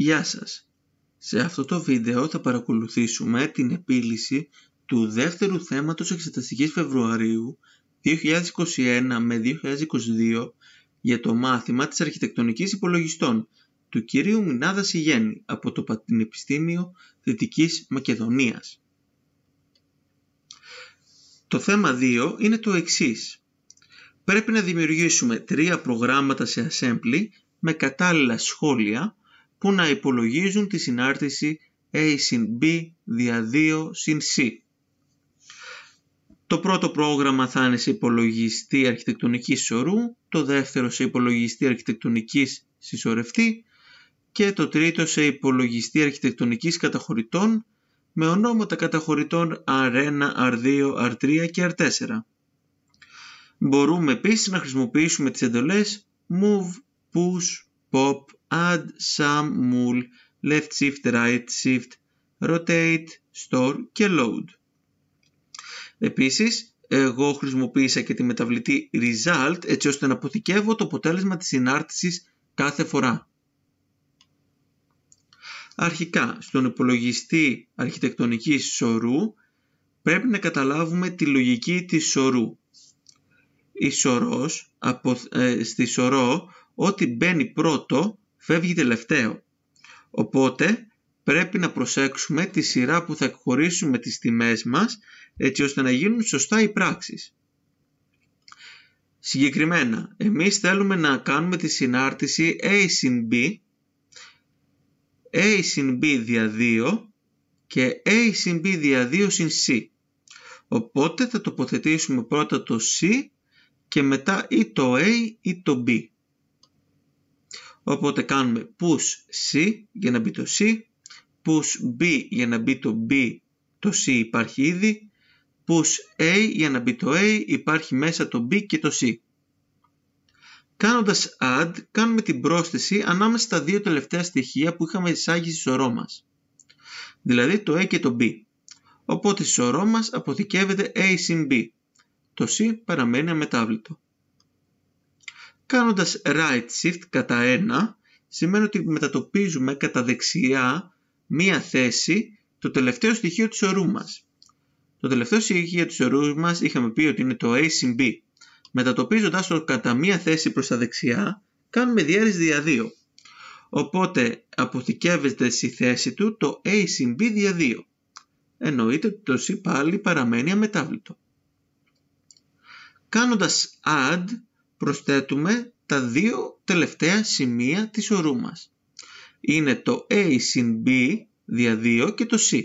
Γεια σας! Σε αυτό το βίντεο θα παρακολουθήσουμε την επίλυση του δεύτερου θέματος εξεταστικής Φεβρουαρίου 2021 με 2022 για το μάθημα της αρχιτεκτονικής υπολογιστών του κυρίου Μινάδα Σιγέννη από το Πανεπιστήμιο Δυτικής Μακεδονίας. Το θέμα 2 είναι το εξής. Πρέπει να δημιουργήσουμε τρία προγράμματα σε assembly με κατάλληλα σχόλια που να υπολογίζουν τη συνάρτηση A συν B δια 2 συν C. Το πρώτο πρόγραμμα θα είναι σε υπολογιστή αρχιτεκτονικής σωρού, το δεύτερο σε υπολογιστή αρχιτεκτονικής συσσωρευτή και το τρίτο σε υπολογιστή αρχιτεκτονικής καταχωρητών με ονόματα καταχωρητών R1, R2, R3 και R4. Μπορούμε επίσης να χρησιμοποιήσουμε τις εντολές move, push, pop, add some mul, left shift, right shift, rotate, store και load. Επίσης, εγώ χρησιμοποίησα και τη μεταβλητή result έτσι ώστε να αποθηκεύω το αποτέλεσμα της συνάρτησης κάθε φορά. Αρχικά, στον υπολογιστή αρχιτεκτονικής σωρού πρέπει να καταλάβουμε τη λογική της σωρού. Η σωρός, από, ε, στη σωρό, ό,τι μπαίνει πρώτο φεύγει τελευταίο. Οπότε πρέπει να προσέξουμε τη σειρά που θα εκχωρήσουμε τις τιμές μας έτσι ώστε να γίνουν σωστά οι πράξεις. Συγκεκριμένα, εμείς θέλουμε να κάνουμε τη συνάρτηση A συν B, A συν B δια 2 και A συν B δια 2 συν C. Οπότε θα τοποθετήσουμε πρώτα το C και μετά ή το A ή το B. Οπότε κάνουμε push C για να μπει το C, push B για να μπει το B, το C υπάρχει ήδη, push A για να μπει το A, υπάρχει μέσα το B και το C. Κάνοντας add, κάνουμε την πρόσθεση ανάμεσα στα δύο τελευταία στοιχεία που είχαμε εισάγει στη σωρό μας. Δηλαδή το A και το B. Οπότε στο σωρό μας αποθηκεύεται A συν B. Το C παραμένει αμετάβλητο. Κάνοντας right shift κατά ένα, σημαίνει ότι μετατοπίζουμε κατά δεξιά μία θέση το τελευταίο στοιχείο του ορού μας. Το τελευταίο στοιχείο του ορού μας είχαμε πει ότι είναι το A συν B. Μετατοπίζοντας το κατά μία θέση προς τα δεξιά κάνουμε διαρρήση δια 2. Οπότε αποθηκεύεται στη θέση του το A συν B δια 2. Εννοείται ότι το C πάλι παραμένει αμετάβλητο. Κάνοντας add προσθέτουμε τα δύο τελευταία σημεία της ορού μας. Είναι το A συν B δια 2 και το C.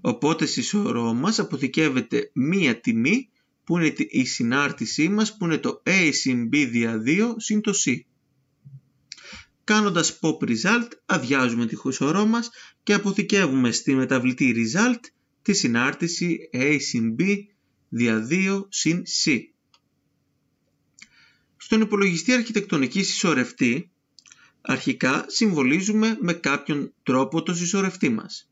Οπότε στη σωρό μας αποθηκεύεται μία τιμή που είναι η συνάρτησή μας που είναι το A συν B δια 2 συν το C. Κάνοντας pop result αδειάζουμε τη σωρό μας και αποθηκεύουμε στη μεταβλητή result τη συνάρτηση A συν B δια 2 συν C. Στον υπολογιστή αρχιτεκτονικής συσσωρευτή, αρχικά συμβολίζουμε με κάποιον τρόπο το συσσωρευτή μας.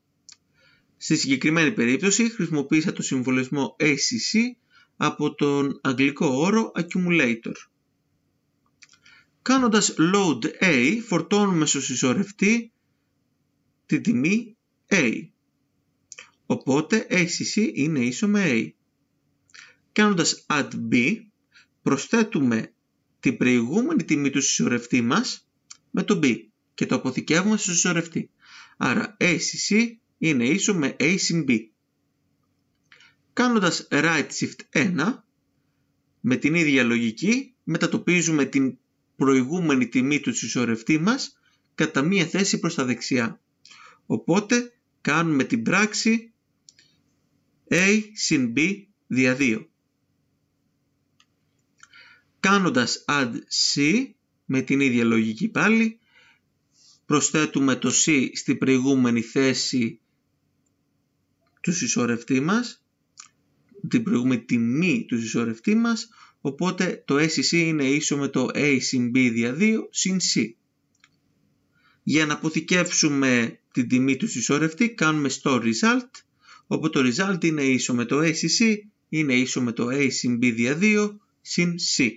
Στη συγκεκριμένη περίπτωση χρησιμοποίησα το συμβολισμό ACC από τον αγγλικό όρο Accumulator. Κάνοντας load A φορτώνουμε στο συσσωρευτή τη τιμή A. Οπότε ACC είναι ίσο με A. Κάνοντας add B προσθέτουμε την προηγούμενη τιμή του συσσωρευτή μας με το B και το αποθηκεύουμε στο συσσωρευτή. Άρα ACC είναι ίσο με A συν B. Κάνοντας right shift 1 με την ίδια λογική μετατοπίζουμε την προηγούμενη τιμή του συσσωρευτή μας κατά μία θέση προς τα δεξιά. Οπότε κάνουμε την πράξη A συν B δια 2. Κάνοντας add C με την ίδια λογική πάλι προσθέτουμε το C στην προηγούμενη θέση τους συσσωρευτή μας την προηγούμενη τιμή τους συσσωρευτή μας οπότε το SCC είναι ίσο με το A συν B δια 2 συν C. Για να αποθηκεύσουμε την τιμή τους συσσωρευτή κάνουμε store result όπου το result είναι ίσο με το SCC, είναι ίσο με το A συν B δια 2 συν C.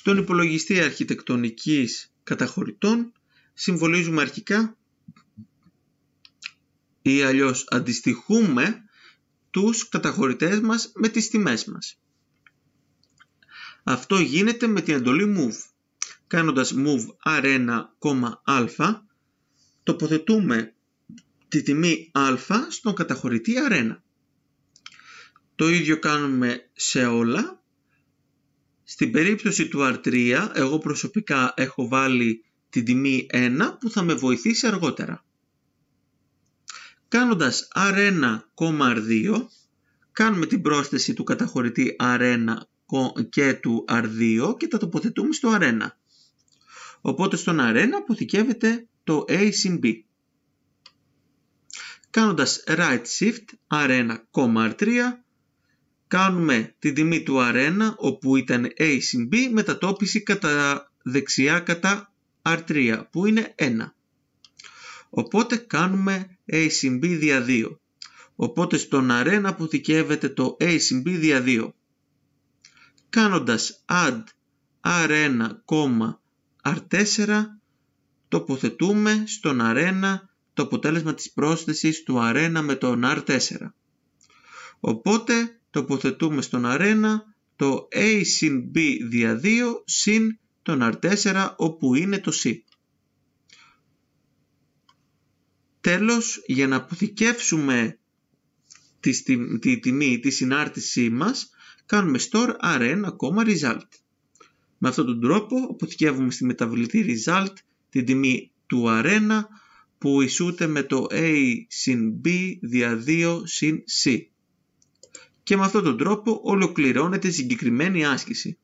Στον υπολογιστή αρχιτεκτονικής καταχωρητών συμβολίζουμε αρχικά ή αλλιώς αντιστοιχούμε τους καταχωρητές μας με τις τιμές μας. Αυτό γίνεται με την εντολή move. Κάνοντας move r α. τοποθετούμε τη τιμή α στον καταχωρητή Το ίδιο κάνουμε σε όλα στην περίπτωση του R3, εγώ προσωπικά έχω βάλει την τιμή 1 που θα με βοηθήσει αργότερα. r R1, R1,R2, κάνουμε την πρόσθεση του καταχωρητή R1 και του R2 και τα τοποθετούμε στο R1. Οπότε στον R1 αποθηκεύεται το A συν B. Κάνοντας right shift r r 3 κάνουμε την τιμή του αρένα όπου ήταν A συν B μετατόπιση κατά δεξιά κατά R3 που είναι 1. Οπότε κάνουμε A συν B δια 2. Οπότε στον αρένα αποθηκεύεται το A συν B δια 2. Κάνοντας add R1, R4 τοποθετούμε στον αρένα το αποτέλεσμα της πρόσθεσης του αρένα με τον R4. Οπότε τοποθετούμε στον αρένα το A συν B δια 2 συν τον R4 όπου είναι το C. Τέλος, για να αποθηκεύσουμε τη, τη, τη τιμή, τη συνάρτησή μας, κάνουμε store αρένα result. Με αυτόν τον τρόπο αποθηκεύουμε στη μεταβλητή result την τιμή του αρένα που ισούται με το A συν B δια 2 συν C και με αυτόν τον τρόπο ολοκληρώνεται η συγκεκριμένη άσκηση.